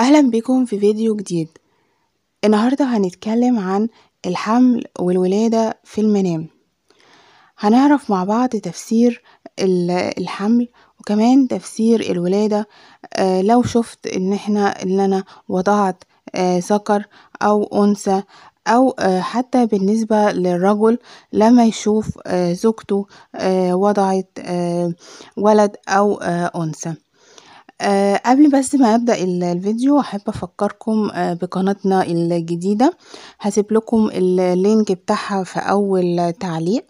أهلا بكم في فيديو جديد النهاردة هنتكلم عن الحمل والولادة في المنام هنعرف مع بعض تفسير الحمل وكمان تفسير الولادة آه، لو شفت ان احنا ان انا وضعت آه، ذكر او انثى او آه، حتى بالنسبة للرجل لما يشوف زوجته وضعت ولد او انثى آه، قبل بس ما أبدأ الفيديو أحب أفكّركم آه، بقناتنا الجديدة، هسيب لكم اللينك بتاعها في أول تعليق،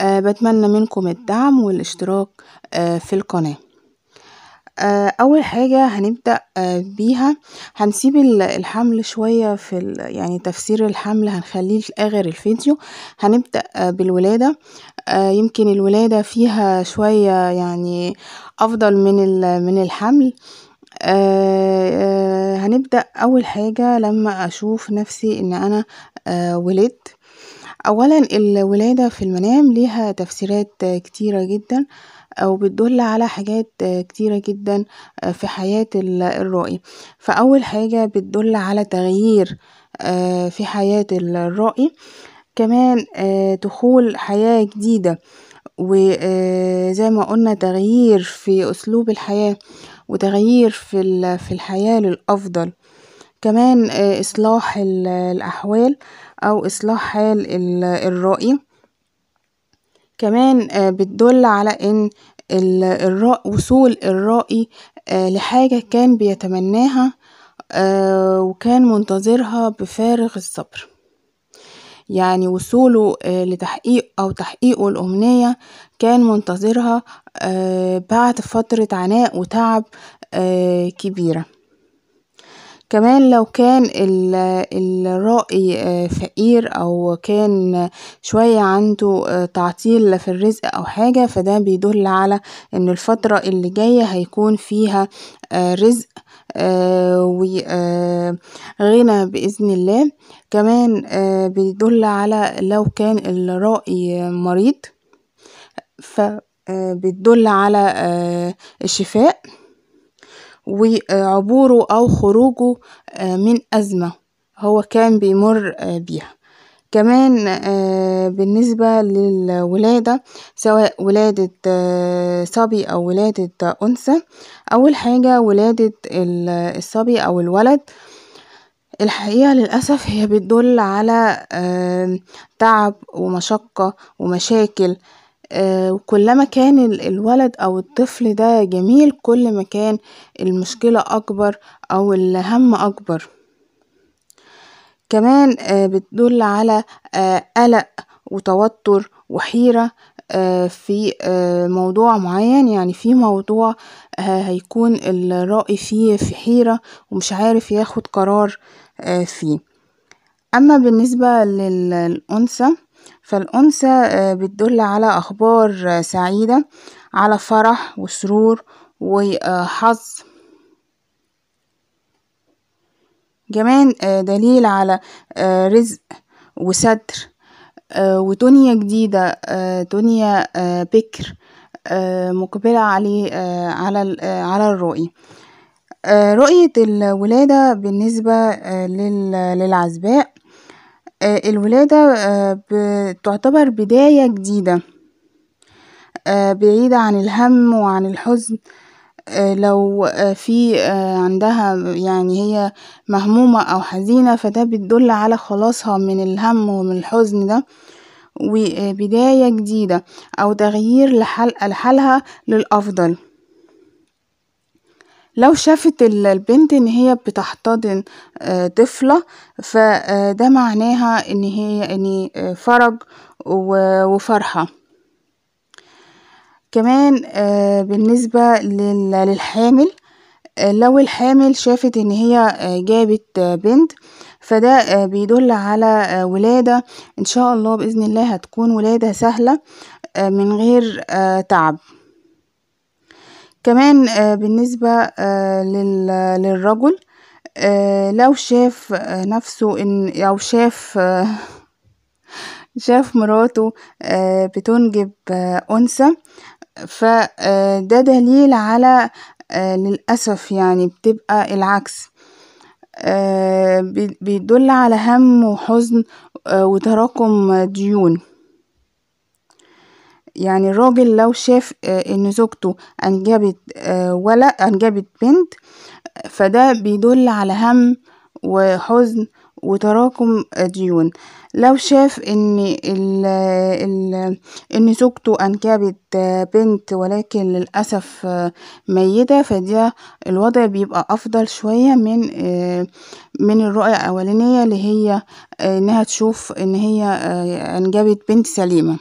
آه، بتمنى منكم الدعم والاشتراك في القناة. آه، أول حاجة هنبدأ آه، بيها هنسيب الحمل شوية في يعني تفسير الحمل هنخلّيه اخر الفيديو، هنبدأ آه، بالولادة يمكن الولادة فيها شوية يعني أفضل من من الحمل هنبدأ أول حاجة لمّا أشوف نفسي إن أنا ولدت، أولًا الولادة في المنام ليها تفسيرات كتيرة جدًا أو بتدل على حاجات كتيرة جدا آه، في حياة الرائي فأول حاجة بتدل على تغيير آه، في حياة الرائي كمان آه، دخول حياة جديدة وزي ما قلنا تغيير في أسلوب الحياة وتغيير في في الحياة للأفضل كمان إصلاح الأحوال أو إصلاح حال الرائي كمان آه، بتدل على إن وصول الرائي آه، لحاجة كان بيتمناها آه، وكان منتظرها بفارغ الصبر يعني وصوله لتحقيق أو تحقيقه الأمنية كان منتظرها بعد فترة عناء وتعب كبيرة كمان لو كان الرائي آه، فقير أو كان شوية عنده آه، تعطيل في الرزق أو حاجة فده بيدل على إن الفترة اللي جاية هيكون فيها آه، رزق وغنى بإذن الله كمان بيدل على لو كان الرائي مريض فبتدل على الشفاء وعبوره أو خروجه آه، من أزمة هو كان بيمر آه، بيها كمان آه، بالنسبة للولادة سواء ولادة صبي أو ولادة أنثى أول حاجة ولادة الصبي أو الولد الحقيقة للأسف هي بتدل على تعب ومشقة ومشاكل آه، وكلما كان الولد أو الطفل ده جميل كل ما كان المشكلة أكبر أو الهم أكبر كمان آه، بتدل على آه، قلق وتوتر وحيرة في موضوع معين يعني في موضوع هيكون الرأي فيه في حيرة ومش عارف ياخد قرار فيه أما بالنسبة للأنثى فالأنثى آه، بتدل على أخبار آه، سعيدة على فرح وسرور وحظ آه، كمان دليل على رزق وستر ودنيا جديدة دنيا بكر مقبلة عليه على على الرؤي رؤية الولادة بالنسبة للعزباء آه، الولادة آه، تعتبر بداية جديدة، آه، بعيدة عن الهَم وعن الحزن، لو في عندها يعني هي مهمومة أو حزينة فده بيدُل على خلاصها من الهَم ومن الحزن ده، وبداية جديدة أو تغيير لحالها للأفضل. لو شافت البنت ان هي بتحتضن آه، طفلة فده آه، معناها ان هي يعني آه، فرج وفرحة كمان بالنسبة للحامل لو الحامل شافت ان هي جابت بنت فده بيدل على ولادة ان شاء الله بإذن الله هتكون ولادة سهلة من غير تعب كمان آه، بالنسبة آه، للرجل آه، لو شاف نَفْسه إن أو شاف شاف مراته بتُنجب أنثى ف دليل على للأسف يعني بتبقى العكس بيدُل على هَم وحُزن وتراكُم ديون. يعني الراجل لو شاف آه، ان زوجته انجبت آه، ولا انجبت بنت فده بيدل على هم وحزن وتراكم ديون لو شاف ان ال ال ان زوجته انجبت آه، بنت ولكن للاسف ميته فده الوضع بيبقى افضل شويه من من الرؤيه الاولانيه اللي هي انها تشوف ان هي انجبت بنت سليمه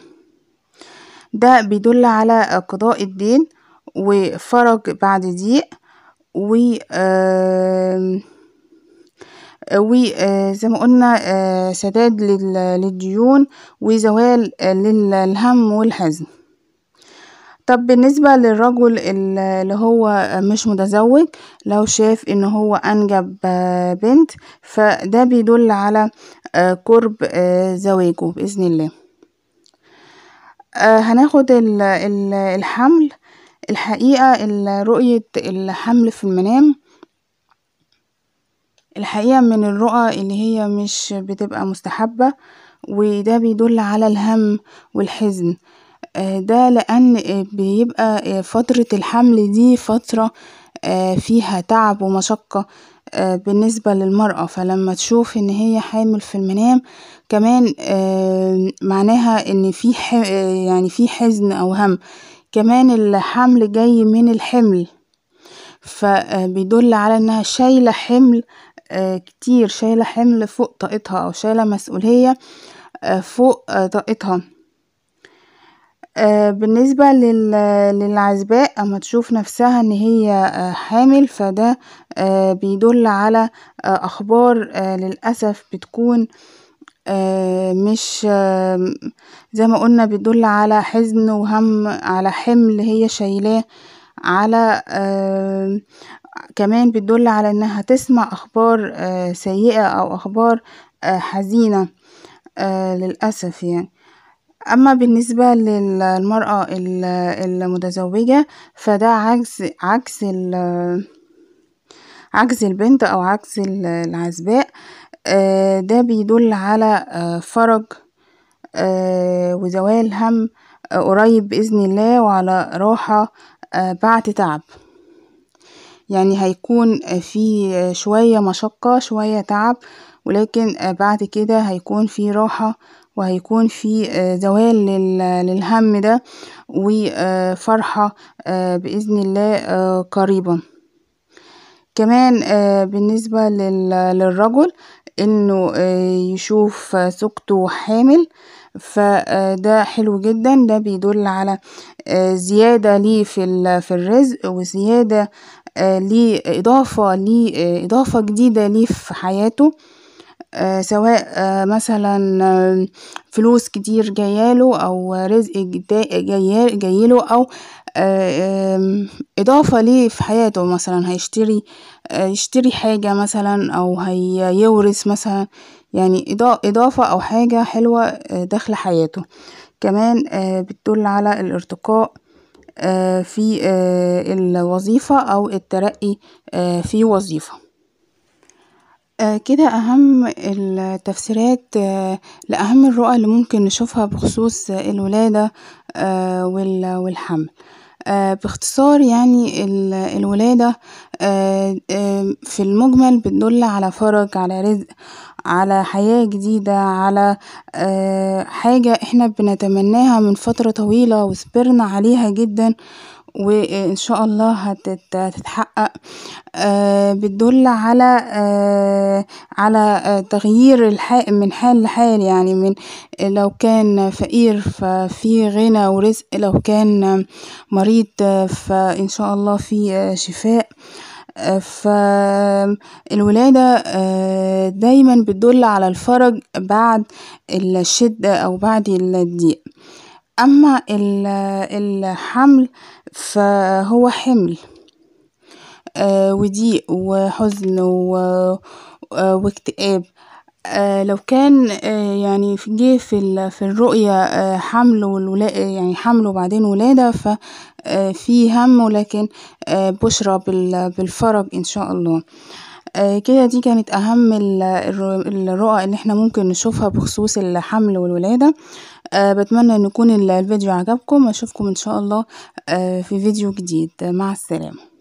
ده بيدل على قضاء الدين وفرج بعد ضيق و وزي ما قلنا سداد للديون وزوال للهم والحزن طب بالنسبة للرجل اللي هو مش متزوج لو شاف ان هو انجب بنت فده بيدل على قرب زواجه بإذن الله آه، هناخد ال ال الحمل، الحقيقة رؤية الحمل في المنام الحقيقة من الرؤى اللي هي مش بتبقى مستحبة وده بيدل على الهم والحزن آه، ده لأن بيبقى فترة الحمل دي فترة آه، فيها تعب ومشقة آه، بالنسبة للمرأة فلما تشوف ان هي حامل في المنام كمان آه، معناها ان في يعني في حزن او هم كمان الحمل جاي من الحمل فبيدل على انها شايلة حمل كتير شايلة حمل فوق طاقتها او شايلة مسؤولية فوق طاقتها آه، بالنسبة للعزباء أمّا تشوف نَفْسها إن هي آه، حامل فده آه، بيدُل على أخبار للأسف بتكون مش زي ما قُلنا بيدُل على حزن وهَم على حِمل هي شايلاه، على كمان بتدُل على إنّها تسمع أخبار سيئة أو أخبار حزينة للأسف يعني. أمّا بالنسبة للمرأة المتزوّجة فده عجز عكس عكس عجز البنت أو عجز العزباء آه، ده بيدل على آه، فرج آه، وزوال هَم قريب بإذن الله وعلى راحة بعد تعب، يعني هيكون في شوية مشقة شوية تعب ولكن بعد كده هيكون في راحة وهيكون في آه، زوال للهم ده وفرحة آه، آه، بإذن الله قريبا كمان بالنسبة للرجل انه يشوف زوجته حامل فده حلو جدا ده بيدل على زيادة ليه في الرزق وزيادة لي إضافة لي إضافة جديدة ليه في حياته آه، سواء آه، مثلًا فلوس كتير جاياله أو رزق جايله أو آه، إضافة ليه في حياته مثلًا هيشتري يشتري حاجة مثلًا أو هيورث مثلًا، يعني إضافة أو حاجة حلوة داخل حياته، كمان بتدل على الارتقاء في الوظيفة أو الترقي في وظيفة. آه، كده أهم التفسيرات آه، لأهم الرؤى اللي ممكن نشوفها بخصوص الولادة آه، والحمل. باختصار يعني الولادة في المجمل بتدل على فرج، على رزق، على حياة جديدة، على حاجة إحنا بنتمناها من فترة طويلة وصبرنا عليها جدًا. وإن شاء الله هتتحقق آه، بتدل على آه، على آه، تغيير الحال من حال لحال يعني من لو كان فقير ففي غنى ورزق لو كان مريض فإن شاء الله في شفاء فالولادة دايما بتدل على الفرج بعد الشدة أو بعد الضيق أما ال الحمل فهو حمل آه، وضيق وحزن آه، واكتئاب آه، لو كان يعني جه في في الرؤية حمل والولادة يعني حمل وبعدين ولادة ففي في هم ولكن بشرى بالفرج إن شاء الله كده دي كانت أهم الرؤى اللي احنا ممكن نشوفها بخصوص الحمل والولادة آه، بتمنى إن يكون الفيديو عجبكم، أشوفكم إن شاء الله آه، في فيديو جديد، مع السلامة.